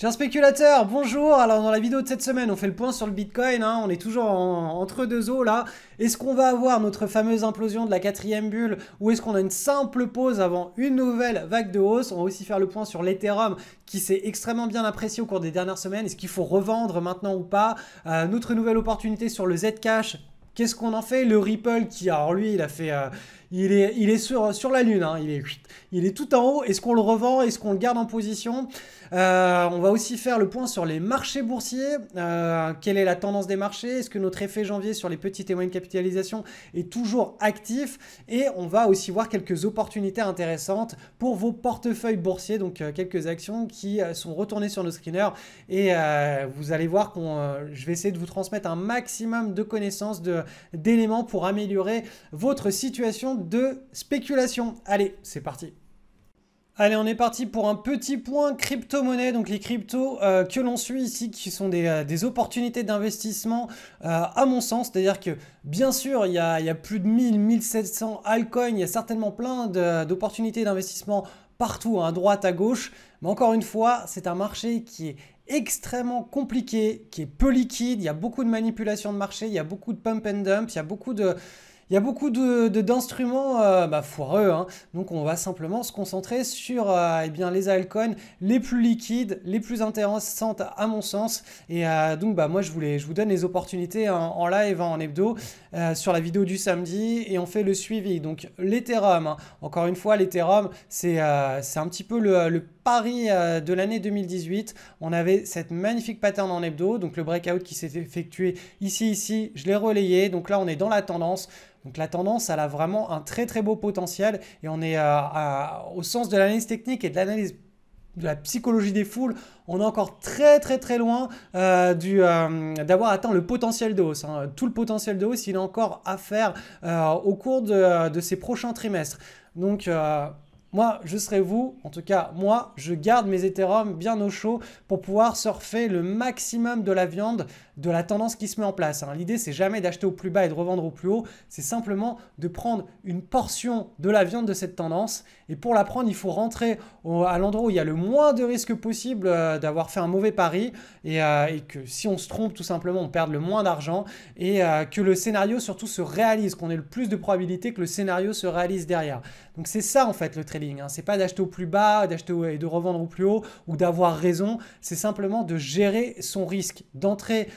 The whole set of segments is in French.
Chers spéculateurs, bonjour Alors dans la vidéo de cette semaine, on fait le point sur le Bitcoin, hein. on est toujours entre deux eaux là. Est-ce qu'on va avoir notre fameuse implosion de la quatrième bulle ou est-ce qu'on a une simple pause avant une nouvelle vague de hausse On va aussi faire le point sur l'Ethereum qui s'est extrêmement bien apprécié au cours des dernières semaines. Est-ce qu'il faut revendre maintenant ou pas euh, Notre nouvelle opportunité sur le Zcash, Qu'est-ce qu'on en fait Le Ripple qui, alors lui, il a fait, euh, il est, il sur, la lune, hein. il est, il est tout en haut. Est-ce qu'on le revend Est-ce qu'on le garde en position euh, on va aussi faire le point sur les marchés boursiers. Euh, quelle est la tendance des marchés Est-ce que notre effet janvier sur les petites et moyennes capitalisations est toujours actif Et on va aussi voir quelques opportunités intéressantes pour vos portefeuilles boursiers, donc euh, quelques actions qui sont retournées sur nos screeners. Et vous allez voir qu'on, je vais essayer de vous transmettre un maximum de connaissances, d'éléments pour améliorer votre situation de spéculation. Allez, c'est parti. Allez, on est parti pour un petit point crypto-monnaie. Donc les cryptos euh, que l'on suit ici, qui sont des, euh, opportunités d'investissement, euh, à mon sens. C'est-à-dire que, bien sûr, il y, a, plus de 1000, 1700 altcoins. Il y a certainement plein d'opportunités d'investissement partout, hein, à droite, à gauche. Mais encore une fois, c'est un marché qui est extrêmement compliqué, qui est peu liquide. Il y a beaucoup de manipulation de marché, il y a beaucoup de pump and dump, il y a beaucoup de... Il y a beaucoup d'instruments de, euh, bah, foireux, hein. donc on va simplement se concentrer sur euh, eh bien, les altcoins les plus liquides, les plus intéressantes à mon sens. Et euh, donc bah, moi je, voulais, je vous donne les opportunités hein, en live, hein, en hebdo, sur la vidéo du samedi, et on fait le suivi. Donc l'Ethereum, encore une fois l'Ethereum, c'est un petit peu le, le euh, de l'année 2018, on avait cette magnifique pattern en hebdo, donc le breakout qui s'est effectué ici, ici, je l'ai relayé, donc là on est dans la tendance. Donc la tendance, elle a vraiment un très très beau potentiel et on est euh, au sens de l'analyse technique et de l'analyse de la psychologie des foules, on est encore très très très loin euh, d'avoir atteint le potentiel de hausse. Hein. Tout le potentiel de hausse, il est encore à faire au cours de, de, ces prochains trimestres. Donc moi, je serai vous. En tout cas, moi, je garde mes Ethereum bien au chaud pour pouvoir surfer le maximum de la viande de la tendance qui se met en place. Hein. L'idée, c'est jamais d'acheter au plus bas et de revendre au plus haut, c'est simplement de prendre une portion de la viande de cette tendance. Et pour la prendre, il faut rentrer à l'endroit où il y a le moins de risque possible euh, d'avoir fait un mauvais pari euh, et, que si on se trompe, tout simplement, on perde le moins d'argent et euh, que le scénario surtout se réalise, qu'on ait le plus de probabilité que le scénario se réalise derrière. Donc c'est ça en fait le trading. Hein. C'est pas d'acheter au plus bas, d'acheter et de revendre au plus haut ou d'avoir raison. C'est simplement de gérer son risque, d'entrer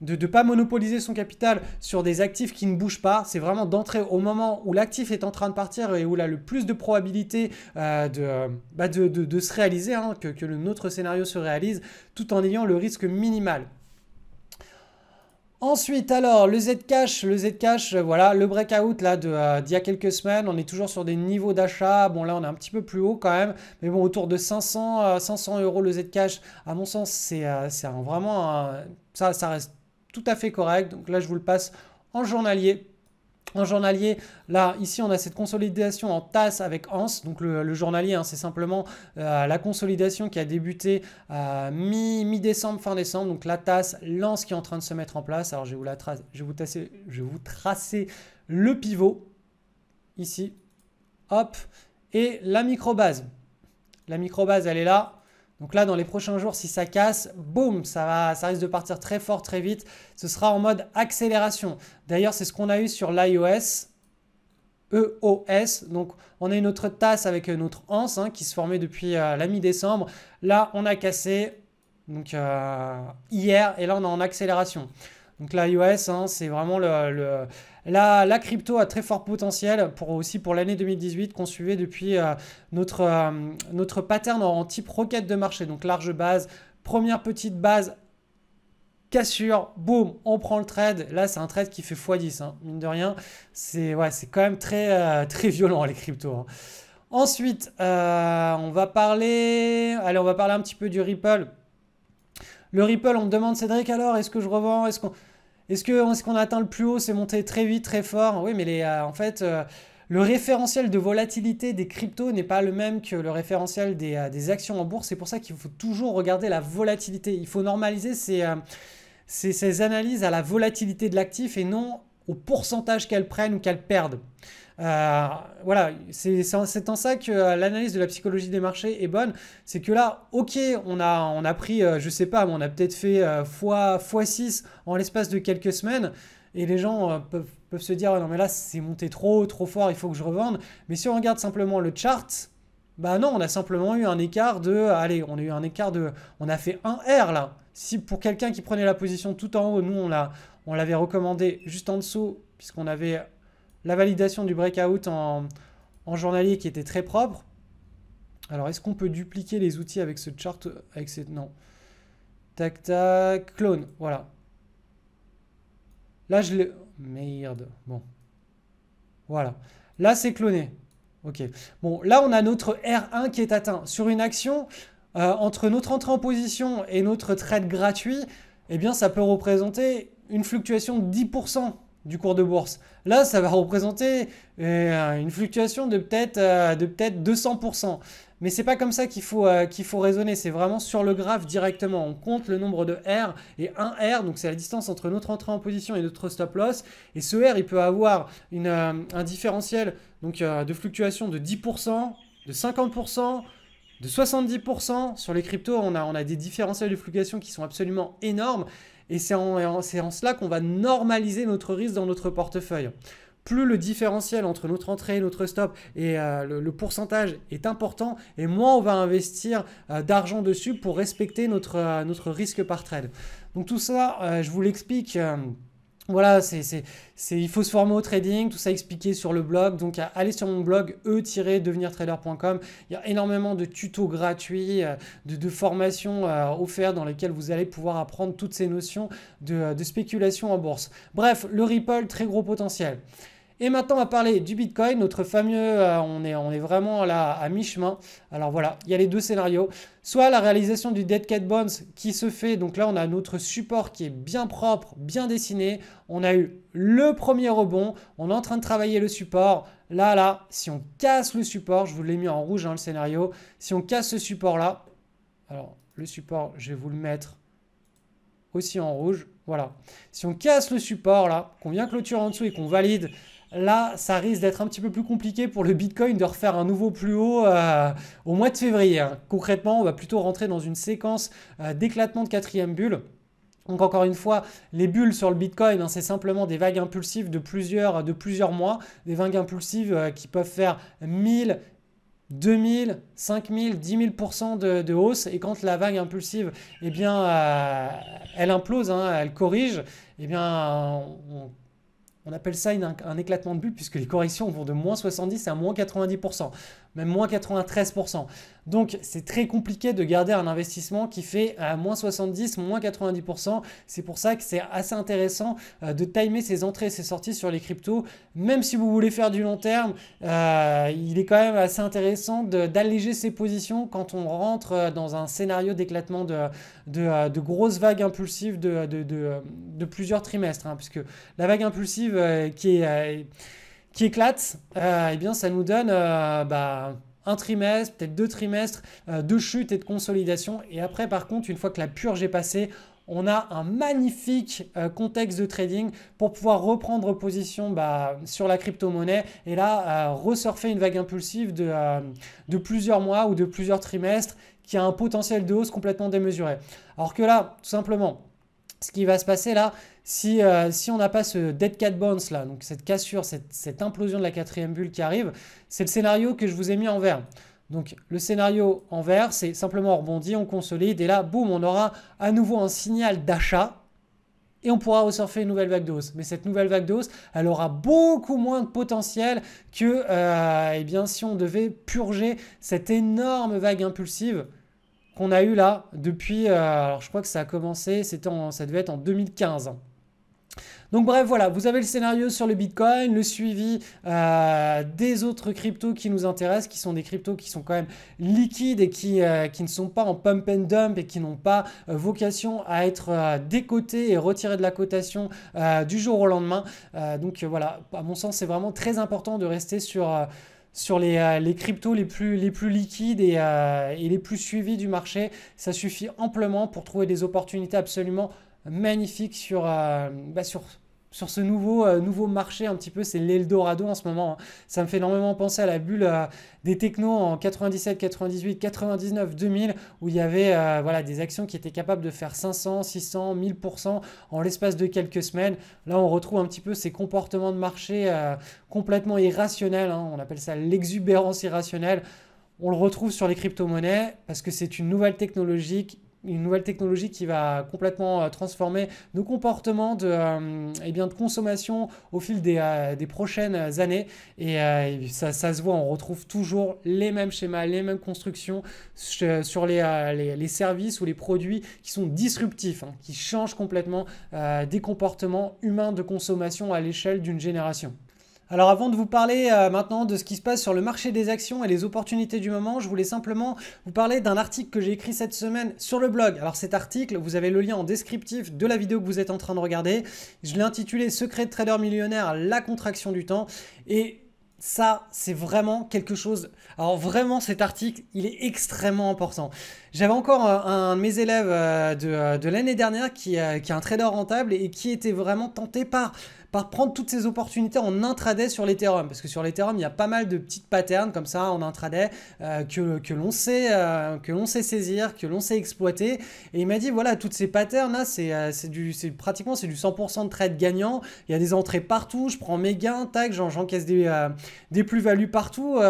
de ne pas monopoliser son capital sur des actifs qui ne bougent pas, c'est vraiment d'entrer au moment où l'actif est en train de partir et où il a le plus de probabilité euh, euh, bah, de, de, se réaliser, hein, que, le, notre scénario se réalise, tout en ayant le risque minimal. Ensuite, alors, le Zcash, le Zcash, euh, voilà, le breakout là d'il y a quelques semaines, on est toujours sur des niveaux d'achat. Bon, là, on est un petit peu plus haut quand même, mais bon, autour de 500, 500 euros le Zcash, à mon sens, c'est vraiment, ça, ça reste tout à fait correct. Donc là, je vous le passe en journalier en journalier, là, ici, on a cette consolidation en tasse avec ANS, Donc, le, journalier, hein, c'est simplement euh, la consolidation qui a débuté à euh, mi-décembre, fin décembre. Donc, la tasse, l'Anse qui est en train de se mettre en place. Alors, je vais vous, la trace, je vais vous, je vais vous tracer le pivot, ici, hop, et la microbase. La microbase, elle est là. Donc là, dans les prochains jours, si ça casse, boum, ça, va, ça risque de partir très fort, très vite. Ce sera en mode accélération. D'ailleurs, c'est ce qu'on a eu sur l'iOS. EOS. Donc, on a une autre tasse avec notre anse hein, qui se formait depuis euh, la mi-décembre. Là, on a cassé donc, euh, hier et là, on est en accélération. Donc, l'iOS, hein, c'est vraiment le la, crypto a très fort potentiel pour aussi pour l'année 2018 qu'on suivait depuis euh, notre, euh, notre pattern en, type roquette de marché. Donc large base, première petite base cassure, boum, on prend le trade. Là, c'est un trade qui fait x10, hein, mine de rien. C'est ouais, quand même très, euh, très violent, les cryptos. Hein. Ensuite, on va parler... Allez, on va parler un petit peu du Ripple. Le Ripple, on me demande, Cédric, alors, est-ce que je revends Est-ce qu'on... Est-ce qu'on a atteint le plus haut, c'est monté très vite, très fort Oui, mais euh, en fait, euh, le référentiel de volatilité des cryptos n'est pas le même que le référentiel euh, des, actions en bourse. C'est pour ça qu'il faut toujours regarder la volatilité. Il faut normaliser ces analyses à la volatilité de l'actif et non au pourcentage qu'elles prennent ou qu'elles perdent. Euh, voilà, c'est en ça que euh, l'analyse de la psychologie des marchés est bonne. C'est que là, ok, on a, on a pris, euh, je sais pas, mais on a peut-être fait x fois 6 en l'espace de quelques semaines. Et les gens peuvent, se dire, non mais là, c'est monté trop, trop fort, il faut que je revende. Mais si on regarde simplement le chart, bah non, on a simplement eu un écart de. Allez, on a eu un écart de. On a fait un R là. Si pour quelqu'un qui prenait la position tout en haut, nous on l'avait recommandé juste en dessous, puisqu'on avait la validation du breakout en, journalier qui était très propre. Alors, est-ce qu'on peut dupliquer les outils avec ce chart avec cette, Non. Tac, tac, clone, voilà. Là, je l'ai... Merde, bon. Voilà. Là, c'est cloné. OK. Bon, là, on a notre R1 qui est atteint. Sur une action, euh, entre notre entrée en position et notre trade gratuit, eh bien, ça peut représenter une fluctuation de 10% du cours de bourse. Là, ça va représenter euh, une fluctuation de peut-être euh, de peut 200%. Mais c'est pas comme ça qu'il faut, euh, qu'il faut raisonner, c'est vraiment sur le graphe directement. On compte le nombre de R et 1 R, donc c'est la distance entre notre entrée en position et notre stop loss. Et ce R, il peut avoir une, un différentiel donc, de fluctuation de 10%, de 50%, de 70%. Sur les cryptos, on a, on a des différentiels de fluctuation qui sont absolument énormes. Et c'est en, cela qu'on va normaliser notre risque dans notre portefeuille. Plus le différentiel entre notre entrée et notre stop et euh, le, pourcentage est important, et moins on va investir euh, d'argent dessus pour respecter notre, euh, notre risque par trade. Donc tout ça, je vous l'explique. Voilà, c'est, il faut se former au trading, tout ça expliqué sur le blog. Donc, allez sur mon blog e-devenirtrader.com. Il y a énormément de tutos gratuits, euh, de, formations euh, offertes dans lesquelles vous allez pouvoir apprendre toutes ces notions de, euh, de spéculation en bourse. Bref, le Ripple, très gros potentiel. Et maintenant, on va parler du Bitcoin, notre fameux, euh, on, est, on est vraiment là à mi-chemin. Alors voilà, il y a les deux scénarios. Soit la réalisation du Dead Cat Bonds qui se fait, donc là on a notre support qui est bien propre, bien dessiné. On a eu le premier rebond, on est en train de travailler le support. Là, là, si on casse le support, je vous l'ai mis en rouge le scénario, si on casse ce support-là, alors le support, je vais vous le mettre aussi en rouge. Voilà. Si on casse le support là, qu'on vient clôturer en dessous et qu'on valide là, ça risque d'être un petit peu plus compliqué pour le Bitcoin de refaire un nouveau plus haut euh, au mois de février. Hein. Concrètement, on va plutôt rentrer dans une séquence euh, d'éclatement de quatrième bulle. Donc encore une fois, les bulles sur le Bitcoin, hein, c'est simplement des vagues impulsives de plusieurs, de plusieurs mois, des vagues impulsives euh, qui peuvent faire 1000, 2000, 5000, 10 de, hausse. Et quand la vague impulsive, eh bien, elle implose, hein, elle corrige, eh bien, on on appelle ça un éclatement de bulle puisque les corrections vont de moins 70 à moins 90% même moins 93%. Donc c'est très compliqué de garder un investissement qui fait à euh, moins 70, moins 90%. C'est pour ça que c'est assez intéressant euh, de timer ses entrées et ses sorties sur les cryptos. Même si vous voulez faire du long terme, euh, il est quand même assez intéressant d'alléger ses positions quand on rentre dans un scénario d'éclatement de, de, grosses vagues impulsives de, plusieurs trimestres. Hein, puisque la vague impulsive qui est qui éclate, euh, eh bien, ça nous donne euh, bah, un trimestre, peut-être deux trimestres euh, de chute et de consolidation. Et après, par contre, une fois que la purge est passée, on a un magnifique contexte de trading pour pouvoir reprendre position bah, sur la crypto-monnaie et là ressurfer une vague impulsive de plusieurs mois ou de plusieurs trimestres qui a un potentiel de hausse complètement démesuré. Alors que là, tout simplement, ce qui va se passer là, euh, si, on n'a pas ce Dead Cat bounce là, donc cette cassure, cette, implosion de la quatrième bulle qui arrive, c'est le scénario que je vous ai mis en vert. Donc le scénario en vert, c'est simplement on on consolide, et là, boum, on aura à nouveau un signal d'achat, et on pourra ressurfer une nouvelle vague de Mais cette nouvelle vague de elle aura beaucoup moins de potentiel que euh, eh bien, si on devait purger cette énorme vague impulsive qu'on a eu là depuis, euh, alors je crois que ça a commencé, c'était ça devait être en 2015. Donc bref, voilà, vous avez le scénario sur le Bitcoin, le suivi euh, des autres cryptos qui nous intéressent, qui sont des cryptos qui sont quand même liquides et qui, euh, ne sont pas en pump and dump et qui n'ont pas vocation à être décotés et retirés de la cotation du jour au lendemain. donc voilà, à mon sens, c'est vraiment très important de rester sur sur les, euh, les, cryptos les plus, les plus liquides et, euh, et, les plus suivis du marché. Ça suffit amplement pour trouver des opportunités absolument magnifiques sur, euh, bah, sur sur ce nouveau, euh, nouveau marché un petit peu, c'est l'Eldorado en ce moment. Hein. Ça me fait énormément penser à la bulle euh, des technos en 97, 98, 99, 2000, où il y avait euh, voilà, des actions qui étaient capables de faire 500, 600, 1000% en l'espace de quelques semaines. Là, on retrouve un petit peu ces comportements de marché complètement irrationnels. Hein. On appelle ça l'exubérance irrationnelle. On le retrouve sur les crypto-monnaies parce que c'est une nouvelle technologie une nouvelle technologie qui va complètement euh, transformer nos comportements de, euh, eh bien, de consommation au fil des, euh, prochaines années. Et ça, se voit, on retrouve toujours les mêmes schémas, les mêmes constructions sur les, services ou les produits qui sont disruptifs, hein, qui changent complètement des comportements humains de consommation à l'échelle d'une génération. Alors avant de vous parler euh, maintenant de ce qui se passe sur le marché des actions et les opportunités du moment, je voulais simplement vous parler d'un article que j'ai écrit cette semaine sur le blog. Alors cet article, vous avez le lien en descriptif de la vidéo que vous êtes en train de regarder. Je l'ai intitulé Secret de trader millionnaire, la contraction du temps. Et ça, c'est vraiment quelque chose. Alors vraiment, cet article, il est extrêmement important. J'avais encore euh, un de mes élèves euh, de, l'année dernière qui, qui est un trader rentable et qui était vraiment tenté par par prendre toutes ces opportunités en intraday sur l'Ethereum. Parce que sur l'Ethereum, il y a pas mal de petites patterns comme ça en intraday euh, que, l'on sait, euh, que l'on sait saisir, que l'on sait exploiter. Et il m'a dit, voilà, toutes ces patterns-là, c'est euh, pratiquement c'est du 100% de trade gagnant. Il y a des entrées partout, je prends mes gains, tac, j'encaisse des, des plus-values partout.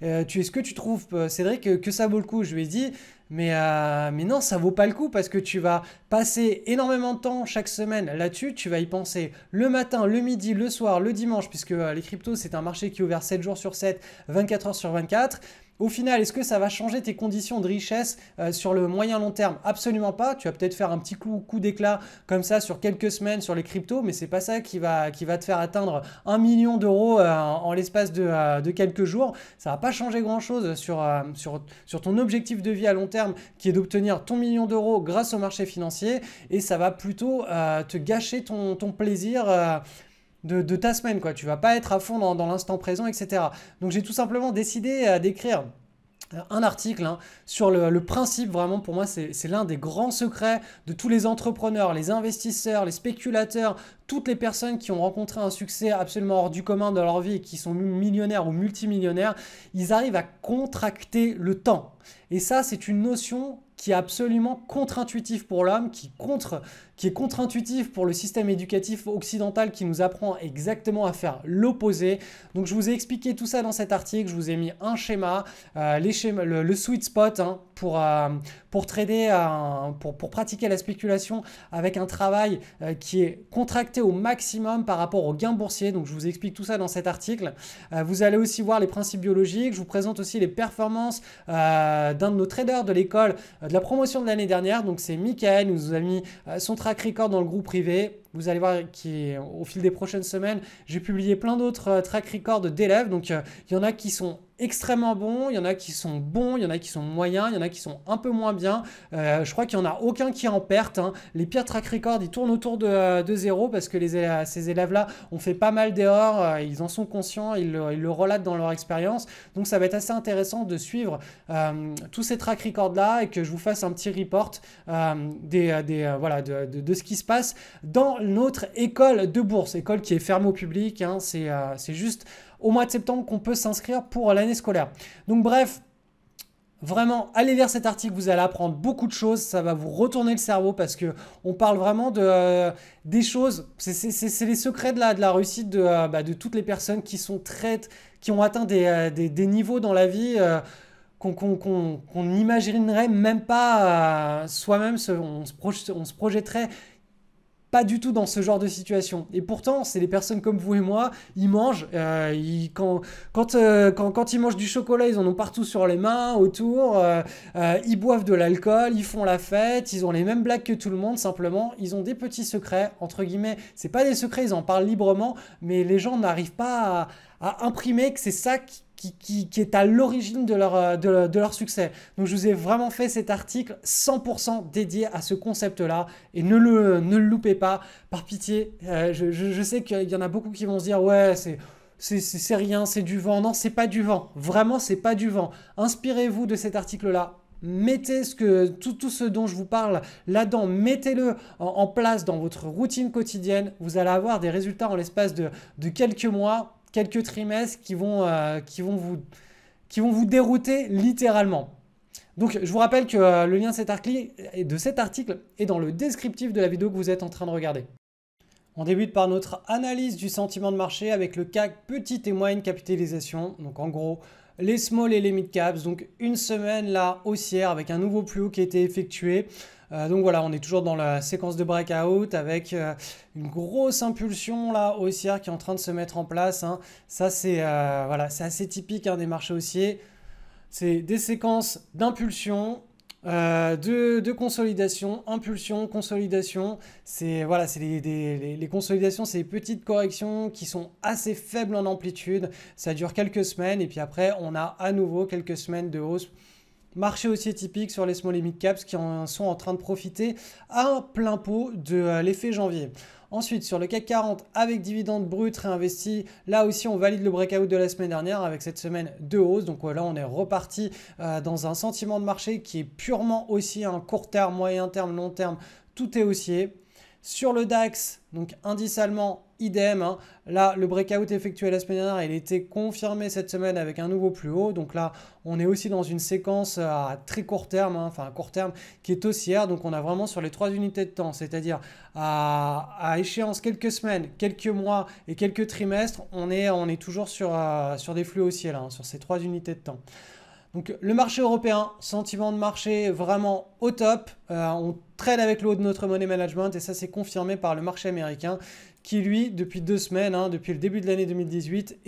tu es ce que tu trouves, Cédric, que ça vaut le coup Je lui ai dit, mais, euh, mais non, ça vaut pas le coup parce que tu vas passer énormément de temps chaque semaine là-dessus. Tu vas y penser le matin, le midi, le soir, le dimanche, puisque euh, les cryptos, c'est un marché qui est ouvert 7 jours sur 7, 24 heures sur 24. Au final, est-ce que ça va changer tes conditions de richesse euh, sur le moyen long terme Absolument pas. Tu vas peut-être faire un petit coup, d'éclat comme ça sur quelques semaines sur les cryptos, mais c'est pas ça qui va, qui va te faire atteindre un million d'euros euh, en, l'espace euh, de, quelques jours. Ça va pas changer grand-chose sur, sur, ton objectif de vie à long terme qui est d'obtenir ton million d'euros grâce au marché financier et ça va plutôt te gâcher ton, ton plaisir de, ta semaine, quoi. Tu vas pas être à fond dans, l'instant présent, etc. Donc j'ai tout simplement décidé euh, d'écrire euh, un article hein, sur le, principe, vraiment pour moi c'est l'un des grands secrets de tous les entrepreneurs, les investisseurs, les spéculateurs, toutes les personnes qui ont rencontré un succès absolument hors du commun dans leur vie et qui sont millionnaires ou multimillionnaires, ils arrivent à contracter le temps. Et ça c'est une notion qui est absolument contre-intuitive pour l'homme, qui contre qui est contre-intuitif pour le système éducatif occidental qui nous apprend exactement à faire l'opposé. Donc je vous ai expliqué tout ça dans cet article, je vous ai mis un schéma, euh, les schémas, le, sweet spot hein, pour, euh, pour trader, euh, pour, pour, pratiquer la spéculation avec un travail qui est contracté au maximum par rapport aux gains boursiers. Donc je vous explique tout ça dans cet article. vous allez aussi voir les principes biologiques, je vous présente aussi les performances d'un de nos traders de l'école de la promotion de l'année dernière. Donc c'est michael nous a mis son travail record dans le groupe privé, vous allez voir qu'au fil des prochaines semaines, j'ai publié plein d'autres euh, track records d'élèves. Donc, euh, il y en a qui sont extrêmement bons, il y en a qui sont bons, il y en a qui sont moyens, il y en a qui sont un peu moins bien. Euh, je crois qu'il n'y en a aucun qui en perte. Hein. Les pires track records, ils tournent autour de, zéro parce que ces élèves-là ont fait pas mal d'erreurs, ils en sont conscients, ils le, relatent dans leur expérience. Donc ça va être assez intéressant de suivre tous ces track records-là et que je vous fasse un petit report des, voilà, de, de, ce qui se passe dans notre école de bourse, école qui est fermée au public, hein, euh, c'est juste au mois de septembre qu'on peut s'inscrire pour l'année scolaire. Donc bref, Vraiment, allez lire cet article, vous allez apprendre beaucoup de choses, ça va vous retourner le cerveau parce que on parle vraiment de, euh, des choses, c'est les secrets de la, de la réussite de, euh, bah, de, toutes les personnes qui sont très, qui ont atteint des, des, niveaux dans la vie qu'on qu'on n'imaginerait même pas soi-même, on, on se projetterait pas du tout dans ce genre de situation. Et pourtant, c'est les personnes comme vous et moi, ils mangent, euh, quand, quand, euh, quand, quand, ils mangent du chocolat, ils en ont partout sur les mains, autour, euh, ils boivent de l'alcool, ils font la fête, ils ont les mêmes blagues que tout le monde, simplement, ils ont des petits secrets, entre guillemets, c'est pas des secrets, ils en parlent librement, mais les gens n'arrivent pas à, à imprimer que c'est ça qui qui, est à l'origine de leur, euh, de, leur succès. Donc je vous ai vraiment fait cet article 100% dédié à ce concept-là et ne le, ne le loupez pas. Par pitié, euh, je, je, sais qu'il y en a beaucoup qui vont se dire ouais c'est... C'est rien, c'est du vent. Non, c'est pas du vent. Vraiment, c'est pas du vent. Inspirez-vous de cet article-là mettez ce que, tout, tout, ce dont je vous parle là-dedans, mettez-le en, en, place dans votre routine quotidienne. Vous allez avoir des résultats en l'espace de, de quelques mois quelques trimestres euh, qui vont, vous, dérouter littéralement. Donc je vous rappelle que euh, le lien de cet, article, de cet article est dans le descriptif de la vidéo que vous êtes en train de regarder. On débute par notre analyse du sentiment de marché avec le CAC petit moyenne capitalisation. Donc en gros, les small et les mid caps. Donc une semaine là haussière avec un nouveau plus haut qui a été effectué. Euh, donc voilà, on est toujours dans la séquence de breakout avec euh, une grosse impulsion là haussière qui est en train de se mettre en place. Hein. Ça c'est euh, voilà, c'est assez typique hein, des marchés haussiers. C'est des séquences d'impulsion euh, de, consolidation, impulsion, consolidation. C'est voilà, c'est les, consolidations, c'est les petites corrections qui sont assez faibles en amplitude. Ça dure quelques semaines et puis après, on a à nouveau quelques semaines de hausse. Marché aussi typique sur les small et mid caps qui en sont en train de profiter à plein pot de euh, l'effet janvier. Ensuite, sur le CAC 40 avec dividende brut réinvesti, là aussi on valide le breakout de la semaine dernière avec cette semaine de hausse. Donc voilà on est reparti euh, dans un sentiment de marché qui est purement aussi un hein. court terme, moyen terme, long terme, tout est haussier. Sur le DAX, donc indice allemand, idem. Hein. Là, le breakout effectué la semaine dernière, il était confirmé cette semaine avec un nouveau plus haut. Donc là, on est aussi dans une séquence à très court terme, hein, enfin court terme, qui est haussière. Donc on a vraiment sur les trois unités de temps, c'est-à-dire à, échéance quelques semaines, quelques mois et quelques trimestres, on est, on est toujours sur, euh, sur des flux haussiers là, hein, sur ces trois unités de temps. Donc le marché européen, sentiment de marché vraiment au top. Euh, on traîne avec le de notre money management et ça c'est confirmé par le marché américain qui lui, depuis deux semaines, hein, depuis le début de l'année 2018,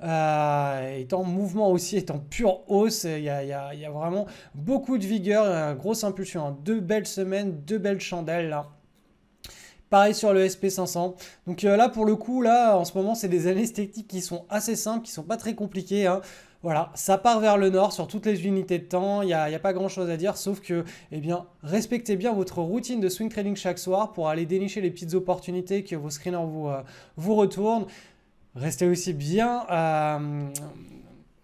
euh, est en, mouvement aussi, est en pure hausse. Il y a, vraiment beaucoup de vigueur, grosse impulsion. Hein. Deux belles semaines, deux belles chandelles Pareil sur le SP500. Donc euh, là, pour le coup, là, en ce moment, c'est des anesthétiques qui sont assez simples, qui sont pas très compliquées. Hein. Voilà, ça part vers le nord sur toutes les unités de temps, il n'y a, pas grand chose à dire, sauf que, eh bien, respectez bien votre routine de swing trading chaque soir pour aller dénicher les petites opportunités que vos screeners vous, euh, vous retournent. Restez aussi bien... Euh,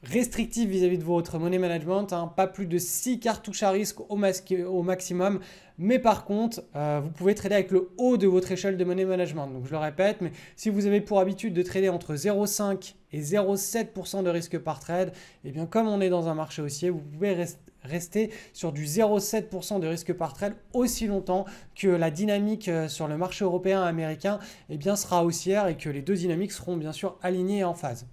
restrictif vis-à-vis de votre money management, hein. pas plus de 6 cartouches à risque au, maximum, mais par contre, euh, vous pouvez trader avec le haut de votre échelle de money management. Donc je le répète, mais si vous avez pour habitude de trader entre 0,5 et 0,7% de risque par trade, et eh bien comme on est dans un marché haussier, vous pouvez rester sur du 0,7% de risque par trade aussi longtemps que la dynamique euh, sur le marché européen et américain eh bien, sera haussière et que les deux dynamiques seront bien sûr alignées en phase.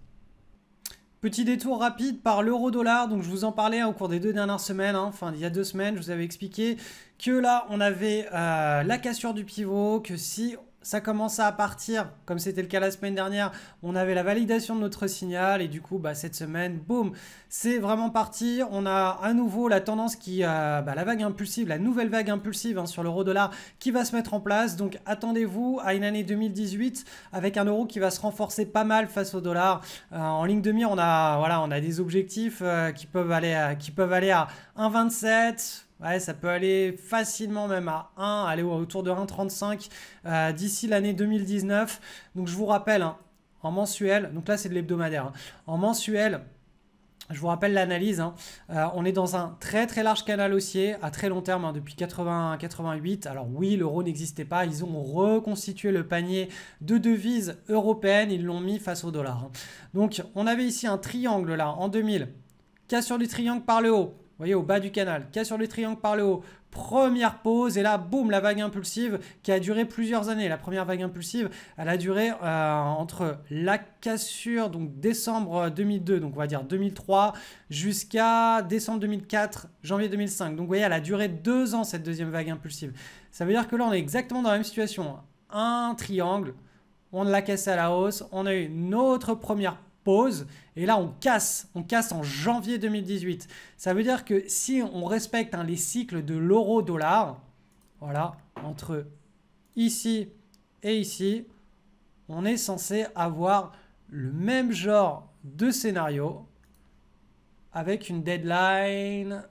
Petit détour rapide par l'euro-dollar, donc je vous en parlais au cours des deux dernières semaines, hein. enfin il y a deux semaines, je vous avais expliqué que là on avait euh, la cassure du pivot, que si ça commence à partir, comme c'était le cas la semaine dernière, on avait la validation de notre signal et du coup, bah, cette semaine, boum, c'est vraiment parti. On a à nouveau la tendance qui, euh, bah, la vague impulsive, la nouvelle vague impulsive hein, sur l'euro dollar qui va se mettre en place. Donc attendez-vous à une année 2018 avec un euro qui va se renforcer pas mal face au dollar. Euh, en ligne de mire, on a, voilà, on a des objectifs qui peuvent aller, qui peuvent aller à 1,27 Ouais, ça peut aller facilement même à 1, aller autour de 1,35 euh, d'ici l'année 2019. Donc je vous rappelle, hein, en mensuel, donc là c'est de l'hebdomadaire, hein. en mensuel, je vous rappelle l'analyse, hein. euh, on est dans un très très large canal haussier à très long terme depuis 80-88. Alors oui, l'euro n'existait pas, ils ont reconstitué le panier de devises européennes, ils l'ont mis face au dollar. Donc on avait ici un triangle là en 2000, cassure du triangle par le haut, voyez, au bas du canal, cassure du triangle par le haut, première pause, et là, boum, la vague impulsive qui a duré plusieurs années. La première vague impulsive, elle a duré euh, entre la cassure, donc décembre 2002, euh, donc on va dire 2003, jusqu'à décembre 2004, janvier 2005. Donc vous voyez, elle a duré deux ans, cette deuxième vague impulsive. Ça veut dire que là, on est exactement dans la même situation. Un triangle, on l'a cassé à la hausse, on a eu notre autre première et là, on casse, on casse en janvier 2018. Ça veut dire que si on respecte hein, les cycles de l'euro-dollar, voilà, entre ici et ici, on est censé avoir le même genre de scénario avec une deadline.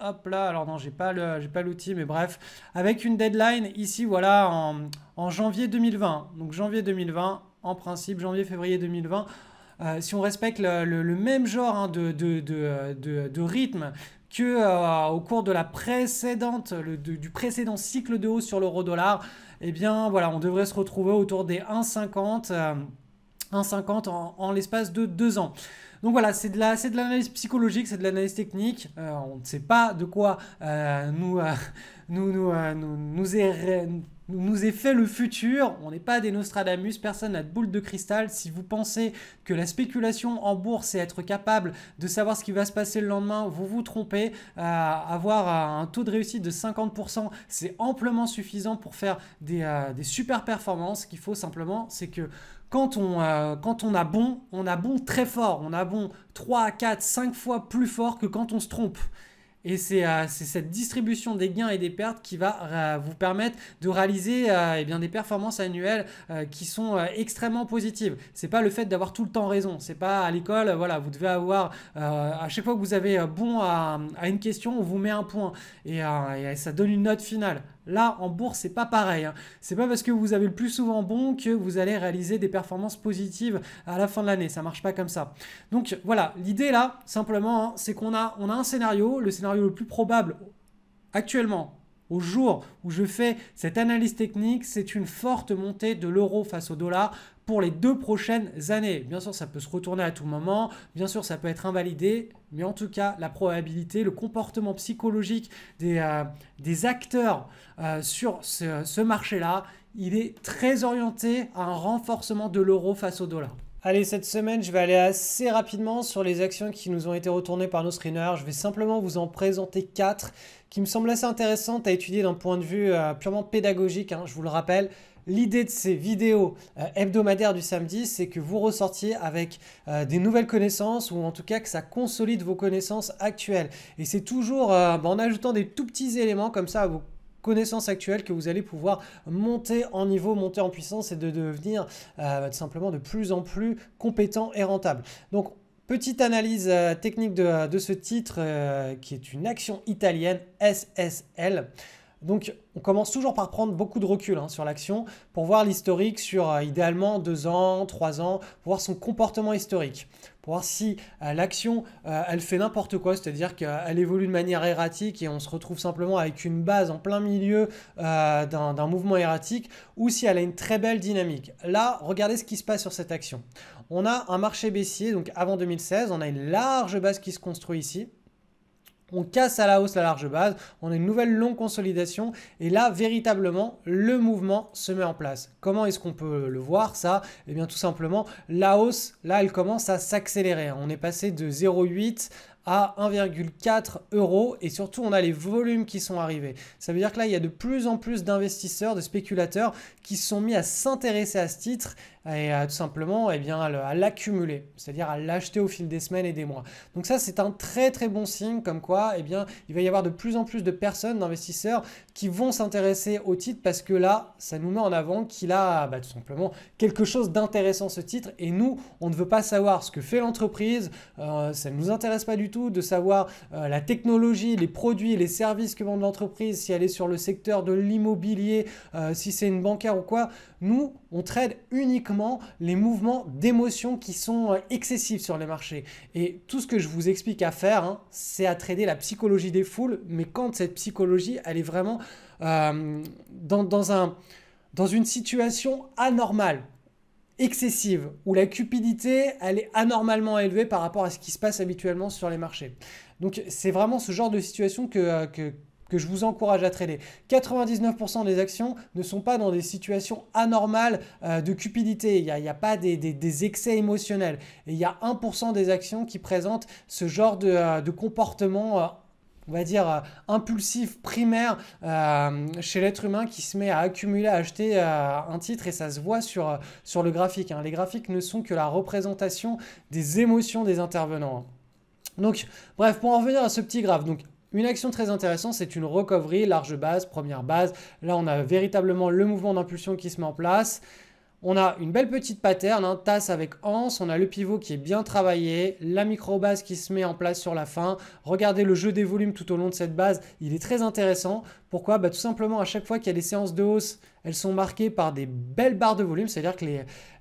Hop là, alors non, j'ai pas le, j'ai pas l'outil, mais bref, avec une deadline ici, voilà, en, en janvier 2020. Donc janvier 2020, en principe, janvier-février 2020. Euh, si on respecte le, même genre hein, euh, de, rythme que euh, au cours de la du précédent cycle de hausse sur l'euro-dollar, eh bien voilà, on devrait se retrouver autour des 1,50 1,50 en, l'espace de deux ans. Donc voilà, c'est de l'analyse psychologique, c'est de l'analyse technique. on ne sait pas de quoi nous, nous, nous nous, nous est fait le futur. On n'est pas des Nostradamus, personne n'a de boule de cristal. Si vous pensez que la spéculation en bourse et être capable de savoir ce qui va se passer le lendemain, vous vous trompez. Euh, avoir euh, un taux de réussite de 50%, c'est amplement suffisant pour faire euh, des, super performances. Ce qu'il faut simplement, c'est que quand on, quand on a bon, on a bon très fort. On a bon 3, 4, 5 fois plus fort que quand on se trompe. Et euh, c'est cette distribution des gains et des pertes qui va euh, vous permettre de réaliser euh, eh des performances annuelles qui sont extrêmement positives. Ce n'est pas le fait d'avoir tout le temps raison. Ce n'est pas à l'école, voilà, vous devez avoir à chaque fois que vous avez bon à, une question, on vous met un point et ça donne une note finale. Là, en bourse, c'est pas pareil. Ce hein. C'est pas parce que vous avez le plus souvent bon que vous allez réaliser des performances positives à la fin de l'année. Ça marche pas comme ça. Donc voilà, l'idée là, simplement, hein, c'est qu'on a, on a un scénario, le scénario le plus probable actuellement au jour où je fais cette analyse technique, c'est une forte montée de l'euro face au dollar pour les deux prochaines années. Bien sûr, ça peut se retourner à tout moment, bien sûr, ça peut être invalidé, mais en tout cas, la probabilité, le comportement psychologique des, euh, acteurs euh, sur ce, marché-là, il est très orienté à un renforcement de l'euro face au dollar. Allez, cette semaine, je vais aller assez rapidement sur les actions qui nous ont été retournées par nos screeners. Je vais simplement vous en présenter quatre qui me semblent assez intéressantes à étudier d'un point de vue euh, purement pédagogique. Hein, je vous le rappelle, l'idée de ces vidéos euh, hebdomadaires du samedi, c'est que vous ressortiez avec euh, des nouvelles connaissances ou en tout cas que ça consolide vos connaissances actuelles. Et c'est toujours euh, bah, en ajoutant des tout petits éléments comme ça à vos connaissances actuelles que vous allez pouvoir monter en niveau, monter en puissance et de devenir bah, simplement de plus en plus compétent et rentable. Donc Petite analyse technique de, ce titre qui est une action italienne SSL. Donc on commence toujours par prendre beaucoup de recul hein, sur l'action pour voir l'historique sur euh, idéalement deux ans, trois ans, voir son comportement historique, pour voir si euh, l'action euh, elle fait n'importe quoi, c'est-à-dire qu'elle évolue de manière erratique et on se retrouve simplement avec une base en plein milieu d'un mouvement erratique ou si elle a une très belle dynamique. Là, regardez ce qui se passe sur cette action. On a un marché baissier, donc avant 2016, on a une large base qui se construit ici on casse à la hausse la large base, on a une nouvelle longue consolidation et là véritablement le mouvement se met en place. Comment est-ce qu'on peut le voir ça Eh bien tout simplement la hausse là elle commence à s'accélérer. On est passé de 0,8 à 1,4 euros et surtout on a les volumes qui sont arrivés. Ça veut dire que là il y a de plus en plus d'investisseurs, de spéculateurs qui sont mis à s'intéresser à ce titre et tout simplement eh bien, à l'accumuler, c'est-à-dire à l'acheter au fil des semaines et des mois. Donc ça, c'est un très très bon signe comme quoi eh bien, il va y avoir de plus en plus de personnes, d'investisseurs qui vont s'intéresser au titre parce que là, ça nous met en avant qu'il a bah, tout simplement quelque chose d'intéressant ce titre et nous, on ne veut pas savoir ce que fait l'entreprise, euh, ça ne nous intéresse pas du tout de savoir euh, la technologie, les produits, les services que vend l'entreprise, si elle est sur le secteur de l'immobilier, euh, si c'est une bancaire ou quoi. Nous, on trade uniquement les mouvements d'émotions qui sont euh, excessifs sur les marchés. Et tout ce que je vous explique à faire, hein, c'est à trader la psychologie des foules, mais quand cette psychologie, elle est vraiment euh, dans, un, dans une situation anormale excessive, où la cupidité, elle est anormalement élevée par rapport à ce qui se passe habituellement sur les marchés. Donc c'est vraiment ce genre de situation que, euh, que, que je vous encourage à trader. 99% des actions ne sont pas dans des situations anormales euh, de cupidité. Il n'y a, pas des, excès émotionnels. Et il y a 1% des actions qui présentent ce genre de, euh, comportement. Euh, on va dire, impulsif, primaire chez l'être humain qui se met à accumuler, à acheter un titre et ça se voit sur, sur le graphique. Hein. Les graphiques ne sont que la représentation des émotions des intervenants. Hein. Donc, bref, pour en revenir à ce petit graphe, donc une action très intéressante, c'est une recovery, large base, première base. Là, on a véritablement le mouvement d'impulsion qui se met en place. On a une belle petite pattern, hein, tasse avec anse, on a le pivot qui est bien travaillé, la micro-base qui se met en place sur la fin. Regardez le jeu des volumes tout au long de cette base, il est très intéressant. Pourquoi bah, Tout simplement, à chaque fois qu'il y a des séances de hausse, elles sont marquées par des belles barres de volume, c'est-à-dire que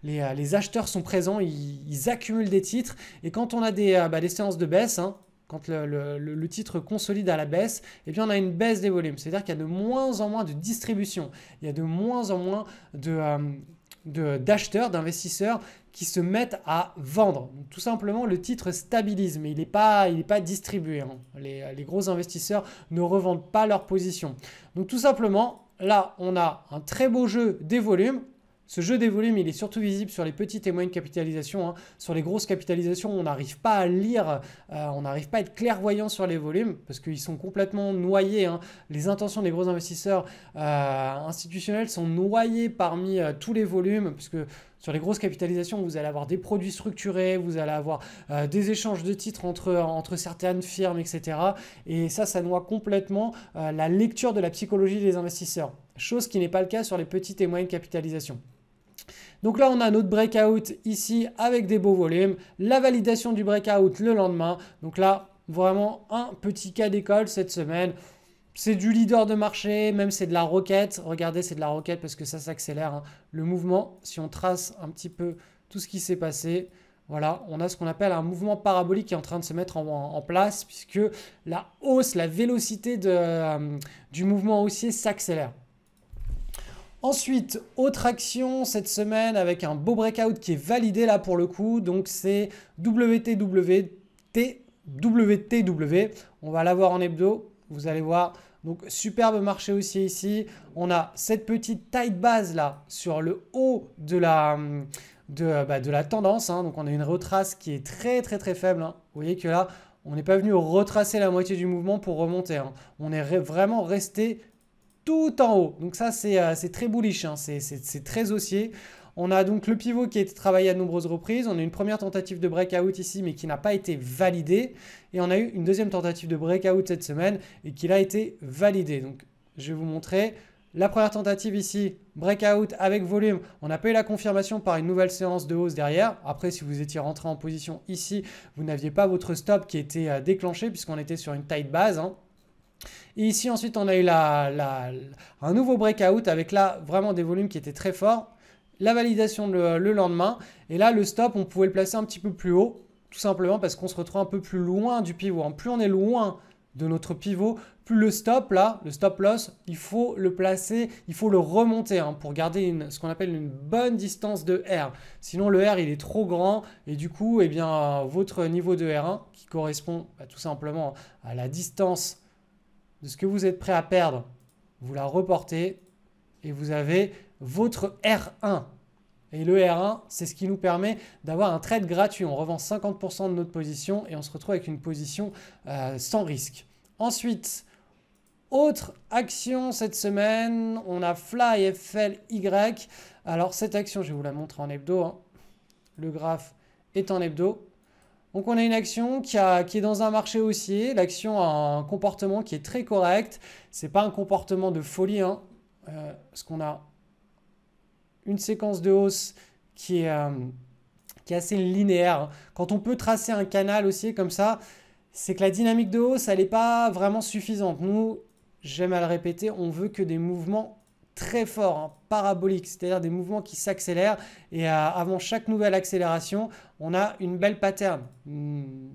les, euh, acheteurs sont présents, ils, accumulent des titres. Et quand on a des, euh, bah, séances de baisse, hein, quand le, titre consolide à la baisse, et eh bien on a une baisse des volumes. C'est-à-dire qu'il y a de moins en moins de distribution, il y a de moins en moins euh, d'acheteurs, d'investisseurs qui se mettent à vendre. tout simplement, le titre stabilise, mais il n'est pas, distribué. Hein. Les, les, gros investisseurs ne revendent pas leur position. Donc tout simplement, là, on a un très beau jeu des volumes. Ce jeu des volumes, il est surtout visible sur les petites et moyennes capitalisations. Hein. Sur les grosses capitalisations, on n'arrive pas à lire, euh, on n'arrive pas à être clairvoyant sur les volumes parce qu'ils sont complètement noyés. Hein. Les intentions des gros investisseurs euh, institutionnels sont noyées parmi euh, tous les volumes parce que sur les grosses capitalisations, vous allez avoir des produits structurés, vous allez avoir des échanges de titres entre, certaines firmes, etc. Et ça, ça noie complètement la lecture de la psychologie des investisseurs, chose qui n'est pas le cas sur les petites et moyennes capitalisations. Donc là, on a notre breakout ici avec des beaux volumes, la validation du breakout le lendemain. Donc là, vraiment un petit cas d'école cette semaine. C'est du leader de marché, même c'est de la roquette. Regardez, c'est de la roquette parce que ça s'accélère. Hein. Le mouvement, si on trace un petit peu tout ce qui s'est passé, voilà, on a ce qu'on appelle un mouvement parabolique qui est en train de se mettre en, place puisque la hausse, la vélocité euh, du mouvement haussier s'accélère. Ensuite, autre action cette semaine avec un beau breakout qui est validé là pour le coup. Donc c'est WTWT, WTW. On va l'avoir en hebdo, vous allez voir. Donc superbe marché aussi ici. On a cette petite taille de base là sur le haut de la, de, bah, la tendance. Hein. Donc on a une retrace qui est très très très faible. Hein. Vous voyez que là, on n'est pas venu retracer la moitié du mouvement pour remonter. Hein. On est vraiment resté tout en haut. Donc ça, c'est euh, très bullish, hein. c'est très haussier. On a donc le pivot qui a été travaillé à de nombreuses reprises. On a une première tentative de breakout ici, mais qui n'a pas été validée. Et on a eu une deuxième tentative de breakout cette semaine et qui a été validée. Donc, je vais vous montrer. La première tentative ici, breakout avec volume, on n'a pas eu la confirmation par une nouvelle séance de hausse derrière. Après, si vous étiez rentré en position ici, vous n'aviez pas votre stop qui était euh, déclenché puisqu'on était sur une de base. Hein. Et ici, ensuite, on a eu un nouveau breakout avec là vraiment des volumes qui étaient très forts. La validation le, lendemain. Et là, le stop, on pouvait le placer un petit peu plus haut, tout simplement parce qu'on se retrouve un peu plus loin du pivot. plus on est loin de notre pivot, plus le stop là, le stop loss, il faut le placer, il faut le remonter hein, pour garder ce qu'on appelle une bonne distance de R. Sinon le R il est trop grand et du coup eh bien votre niveau de R1 qui correspond bah, tout simplement à la distance de ce que vous êtes prêt à perdre, vous la reportez et vous avez votre R1. Et le R1, c'est ce qui nous permet d'avoir un trade gratuit. On revend 50% de notre position et on se retrouve avec une position euh, sans risque. Ensuite, autre action cette semaine, on a Fly Alors cette action, je vais vous la montrer en hebdo. Hein. Le graphe est en hebdo. Donc on a une action qui, est dans un marché haussier, l'action a un comportement qui est très correct, n'est pas un comportement de folie, hein, euh, parce qu'on a une séquence de hausse qui est, euh, qui est assez linéaire. Quand on peut tracer un canal haussier comme ça, c'est que la dynamique de hausse, elle n'est pas vraiment suffisante. Nous, j'aime à le répéter, on veut que des mouvements très fort, hein, parabolique, c'est-à-dire des mouvements qui s'accélèrent. Et euh, avant chaque nouvelle accélération, on a une belle pattern, une,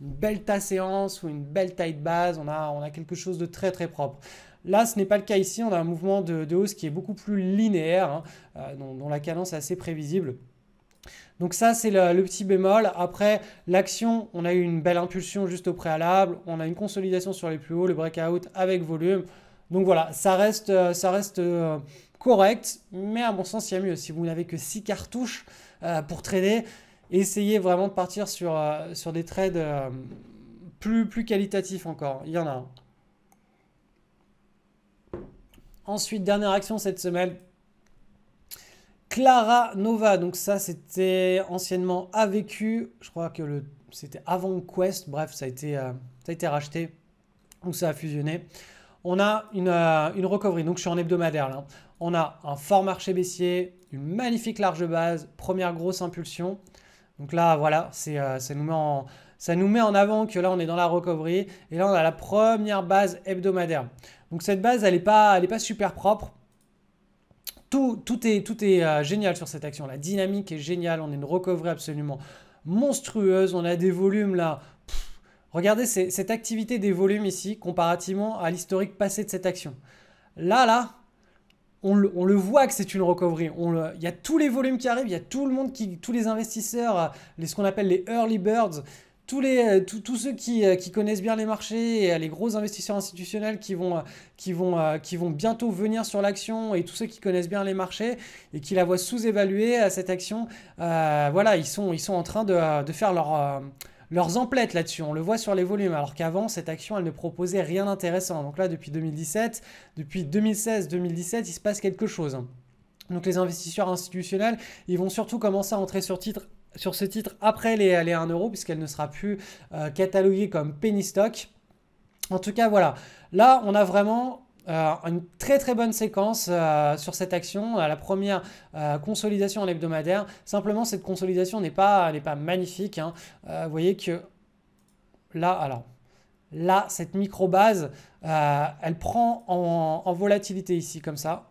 belle tasse séance ou une belle taille de base. On a, quelque chose de très très propre. Là, ce n'est pas le cas ici. On a un mouvement de, hausse qui est beaucoup plus linéaire, hein, euh, dont, la cadence est assez prévisible. Donc ça, c'est le, le, petit bémol. Après, l'action, on a eu une belle impulsion juste au préalable. On a une consolidation sur les plus hauts, le breakout avec volume. Donc voilà, ça reste, euh, euh, correct, mais à mon sens, il y a mieux. Si vous n'avez que 6 cartouches euh, pour trader, essayez vraiment de partir sur, des trades plus, qualitatifs encore. Il y en a un. Ensuite, dernière action cette semaine. Clara Nova, donc ça c'était anciennement AVQ, je crois que c'était avant Quest, bref ça a été, ça a été racheté, donc ça a fusionné on a euh, une, recovery, donc je suis en hebdomadaire là. On a un fort marché baissier, une magnifique large base, première grosse impulsion. Donc là, voilà, euh, ça, nous met en, avant que là, on est dans la recovery. Et là, on a la première base hebdomadaire. Donc cette base, elle n'est pas, pas super propre. Tout, tout est, euh, génial sur cette action. La dynamique est géniale. On est une recovery absolument monstrueuse. On a des volumes là Regardez cette activité des volumes ici, comparativement à l'historique passé de cette action. Là, là, on le, voit que c'est une recovery. il y a tous les volumes qui arrivent, il y a tout le monde, qui, tous les investisseurs, les, ce qu'on appelle les early birds, tous, euh, ceux euh, qui, connaissent bien les marchés, euh, les gros investisseurs institutionnels qui vont, bientôt venir sur l'action et tous ceux qui connaissent bien les marchés et qui la voient sous-évaluée à cette action. voilà, ils sont, en train de faire leur leurs emplettes là-dessus. On le voit sur les volumes, alors qu'avant, cette action, elle ne proposait rien d'intéressant. Donc là, depuis 2017, depuis 2016-2017, il se passe quelque chose. Donc les investisseurs institutionnels, ils vont surtout commencer à entrer sur titre sur ce titre après les, 1€, 1 euro puisqu'elle ne sera plus euh, cataloguée comme penny stock. En tout cas, voilà. Là, on a vraiment euh, une très très bonne séquence euh, sur cette action. Euh, la première consolidation à hebdomadaire. Simplement, cette consolidation n'est pas, pas, magnifique. Hein. vous voyez que là, alors, là, cette micro base, elle prend en, volatilité ici comme ça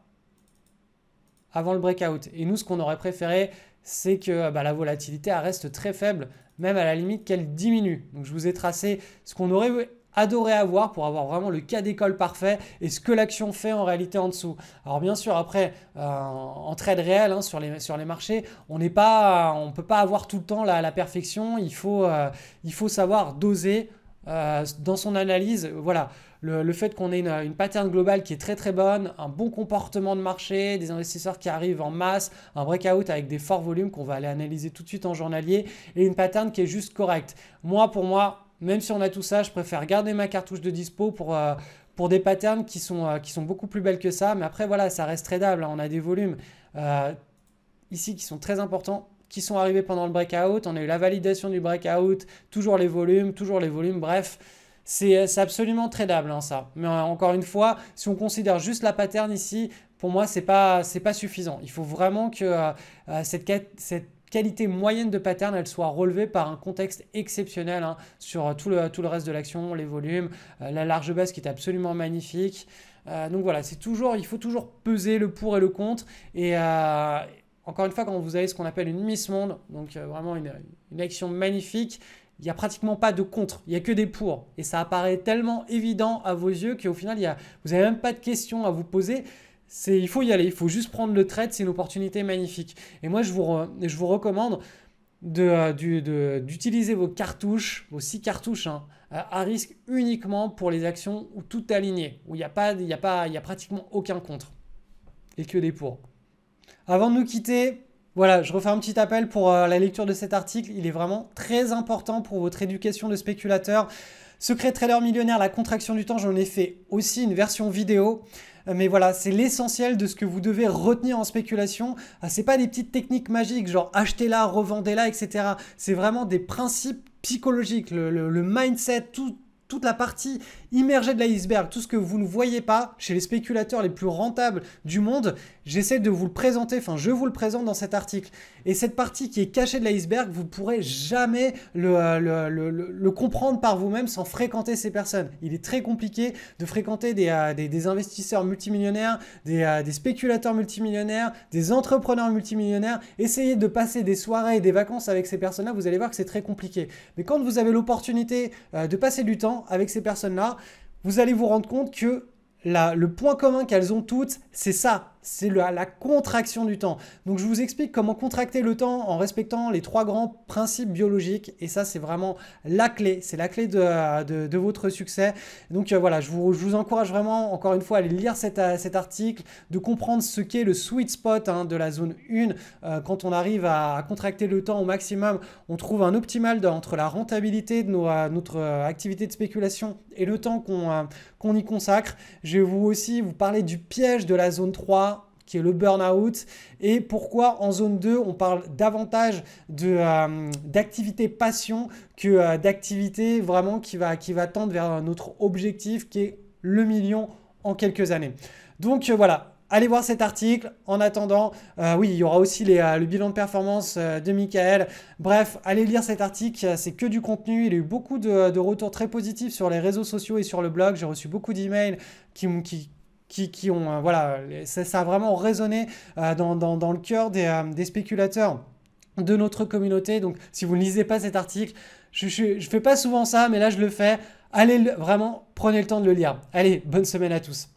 avant le breakout. Et nous, ce qu'on aurait préféré, c'est que bah, la volatilité reste très faible, même à la limite qu'elle diminue. Donc, je vous ai tracé ce qu'on aurait adorer avoir pour avoir vraiment le cas d'école parfait et ce que l'action fait en réalité en dessous. Alors bien sûr, après, euh, en trade réel hein, sur, les, sur les marchés, on n'est pas, on peut pas avoir tout le temps la, perfection. Il faut, euh, il faut savoir doser euh, dans son analyse. Voilà. Le, le, fait qu'on ait une, une, pattern globale qui est très très bonne, un bon comportement de marché, des investisseurs qui arrivent en masse, un breakout avec des forts volumes qu'on va aller analyser tout de suite en journalier et une pattern qui est juste correcte. Moi, pour moi, même si on a tout ça, je préfère garder ma cartouche de dispo pour, euh, pour des patterns qui sont, euh, qui sont beaucoup plus belles que ça. Mais après, voilà, ça reste tradable. Hein, on a des volumes euh, ici qui sont très importants, qui sont arrivés pendant le breakout. On a eu la validation du breakout, toujours les volumes, toujours les volumes. Bref, c'est absolument tradable, hein, ça. Mais encore une fois, si on considère juste la pattern ici, pour moi, c'est pas, pas suffisant. Il faut vraiment que cette, cette qualité moyenne de pattern, elle soit relevée par un contexte exceptionnel hein, sur euh, tout le, tout le reste de l'action, les volumes, euh, la large base qui est absolument magnifique. Euh, donc voilà, c'est toujours, il faut toujours peser le pour et le contre. Et encore une fois, quand vous avez ce qu'on appelle une Miss Monde, donc vraiment une, une action magnifique, il n'y a pratiquement pas de contre, il n'y a que des pour. Et ça apparaît tellement évident à vos yeux qu'au final, y a, vous n'avez même pas de questions à vous poser il faut y aller, il faut juste prendre le trade, c'est une opportunité magnifique. Et moi, je vous, je vous recommande euh, d'utiliser de, vos cartouches, vos six cartouches, hein, à risque uniquement pour les actions où tout est aligné, où il n'y a, a, a pratiquement aucun contre et que des pour. Avant de nous quitter, voilà, je refais un petit appel pour euh, la lecture de cet article. Il est vraiment très important pour votre éducation de spéculateur. Secret Trailer Millionnaire, la contraction du temps, j'en ai fait aussi une version vidéo. Euh, mais voilà, c'est l'essentiel de ce que vous devez retenir en spéculation. Ah, c'est pas des petites techniques magiques, genre achetez-la, revendez-la, etc. C'est vraiment des principes psychologiques, le, mindset, toute la partie immergé de l'iceberg, tout ce que vous ne voyez pas chez les spéculateurs les plus rentables du monde, j'essaie de vous le présenter, enfin je vous le présente dans cet article. Et cette partie qui est cachée de l'iceberg, vous pourrez jamais le, euh, comprendre par vous-même sans fréquenter ces personnes. Il est très compliqué de fréquenter des, euh, investisseurs multimillionnaires, des, euh, des spéculateurs multimillionnaires, des entrepreneurs multimillionnaires. Essayez de passer des soirées et des vacances avec ces personnes-là, vous allez voir que c'est très compliqué. Mais quand vous avez l'opportunité de passer du temps avec ces personnes-là, vous allez vous rendre compte que la, le point commun qu'elles ont toutes, c'est ça c'est la, contraction du temps. Donc je vous explique comment contracter le temps en respectant les trois grands principes biologiques. Et ça, c'est vraiment la clé. C'est la clé de, votre succès. Donc euh, voilà, je vous, encourage vraiment, encore une fois, à aller lire cet, euh, article, de comprendre ce qu'est le sweet spot hein, de la zone 1. Euh, quand on arrive à, contracter le temps au maximum, on trouve un optimal entre la rentabilité de notre activité de spéculation et le temps qu'on qu'on y consacre. Je vais vous aussi vous parler du piège de la zone 3 qui est le burn-out, et pourquoi en zone 2, on parle davantage euh, d'activité passion que euh, d'activité vraiment qui va, qui va tendre vers notre objectif qui est le million en quelques années. Donc euh, voilà, Allez voir cet article. En attendant, euh, oui, il y aura aussi euh, le bilan de performance euh, de Michael. Bref, allez lire cet article. C'est que du contenu. Il y a eu beaucoup de, retours très positifs sur les réseaux sociaux et sur le blog. J'ai reçu beaucoup d'emails qui, qui, qui, ont... voilà, ça, a vraiment résonné dans, le cœur des, spéculateurs de notre communauté. Donc, si vous ne lisez pas cet article, je ne fais pas souvent ça, mais là, je le fais. Allez, vraiment, prenez le temps de le lire. Allez, bonne semaine à tous.